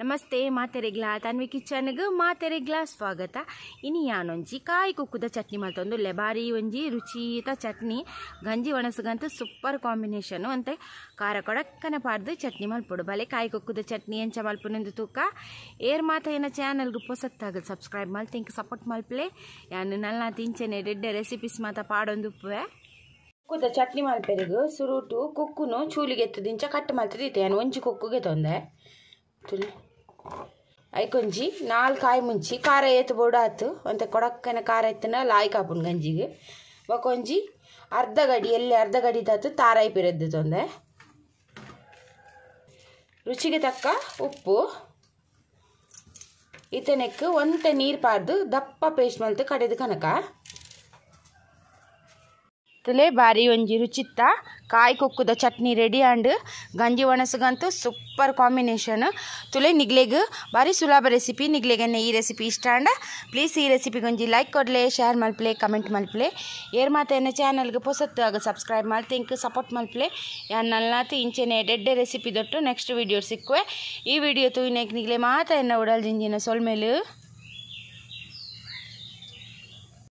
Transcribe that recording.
ನಮಸ್ತೆ ಮಾತೆರೆಗ್ಲ ತನ್ವಿ ಮಾತೆರೆ ಮಾತೆರೆಗ್ಲ ಸ್ವಾಗತ ಇನ್ನು ಯಾನೊಂಜಿ ಕಾಯಿ ಕೊಕ್ಕುದ ಚಟ್ನಿ ಮಲ್ತೊಂದು ಲೆಬಾರಿ ಒಂಜಿ ರುಚಿತ ಚಟ್ನಿ ಗಂಜಿ ಒಣಸುಗಂತೂ ಸೂಪರ್ ಕಾಂಬಿನೇಷನ್ ಅಂತ ಖಾರ ಕೊಡಕ್ಕನ ಪಾಡ್ದು ಚಟ್ನಿ ಮಲ್ಪಡು ಬಲೆ ಕಾಯಿ ಕುಕ್ಕದ ಚಟ್ನಿ ಎಂಚ ಮಲ್ಪುನೊಂದು ತೂಕ ಏರ್ ಮಾತ ಏನ ಚಾನಲ್ಗೆ ಪೊಸತ್ತಾಗಲು ಸಬ್ಸ್ಕ್ರೈಬ್ ಮಾಡಿ ತಿಂಕ್ ಸಪೋರ್ಟ್ ಮಲ್ಪಲೆ ಯಾನು ನಲ್ಲ ತಿಂಚನೆ ರೆಡ್ಡೆ ರೆಸಿಪೀಸ್ ಮಾತ ಪಾಡೊಂದು ಉಪ್ಪುವೆ ಕುಕ್ಕದ ಚಟ್ನಿ ಮಲ್ಪೆರಿಗು ಸುರುಟು ಕುಕ್ಕುನು ಚೂಲಿಗೆ ದಿಂಚ ಕಟ್ ಮಾಡ್ತಿದ್ದೆ ಯಾನು ಒಂಜಿ ಕುಕ್ಕುಗೆ ತೊಂದೆ ಐಕೊಂಜಿ ನಾಲ್ಕು ಕಾಯಿ ಮುಂಚಿ ಖಾರ ಏತು ಬೋಡಾತು ಅಂತ ಕೊಡಕ್ಕನ ಖಾರ ಎತ್ತನ ಲಾಯಿ ಕಾಪುನ್ ಗಂಜಿಗೆ ಬಕೊಂಜಿ ಅರ್ಧ ಗಡಿ ಎಲ್ಲಿ ಅರ್ಧ ಗಡಿ ತಾತು ತಾರಾಯಿ ಪಿರದ್ದು ತೊಂದೆ ರುಚಿಗೆ ತಕ್ಕ ಉಪ್ಪು ಇತನಕ್ಕೆ ಒಂತೆ ನೀರು ಪಾರ್ದು ದಪ್ಪ ಪೇಸ್ಟ್ ಮಲ್ತು ಕಡೆದು ಕನಕ ಇತ್ತಲೇ ಬಾರಿ ಒಂಜಿ ರುಚಿತ್ತ ಕಾಯಿ ಕೊಕ್ಕುದ ಚಟ್ನಿ ರೆಡಿ ಆಂಡ್ ಗಂಜಿ ಒಣಸಗಂತೂ ಸೂಪರ್ ಕಾಂಬಿನೇಷನ್ ತುಲೆ ನಿಗ್ಲೆಗ್ ಬಾರಿ ಸುಲಭ ರೆಸಿಪಿ ನಿಗ್ಲೆಗೆನ್ನೆ ಈ ರೆಸಿಪಿ ಇಷ್ಟ ಅಂಡ ಪ್ಲೀಸ್ ಈ ರೆಸಿಪಿಗೆ ಒಂಜಿ ಲೈಕ್ ಕೊಡ್ಲೆ ಶೇರ್ ಮಲ್ಪ್ಲೆ ಕಮೆಂಟ್ ಮಲ್ಪ್ಲೆ ಏರ್ ಮಾತ ಎನ್ನ ಚಾನಲ್ಗೆ ಪೊಸತ್ತು ಆಗ ಸಬ್ಸ್ಕ್ರೈಬ್ ಮಾಡಿ ಇಂಕ್ ಸಪೋರ್ಟ್ ಮಲ್ಪ್ಲೆ ನಲ್ನಾತಿ ಇಂಚೆನೆ ಡೆಡ್ಡೆ ರೆಸಿಪಿ ದೊಟ್ಟು ನೆಕ್ಸ್ಟ್ ವೀಡಿಯೋ ಸಿಕ್ಕುವೆ ಈ ವಿಡಿಯೋ ತೂಯಿನಕ್ಕೆ ನಿಗ್ಲೆ ಮಾತ ಎನ್ನ ಉಡಲ್ ಜಿಂಜಿನ ಸೊಲ್ಮೇಲು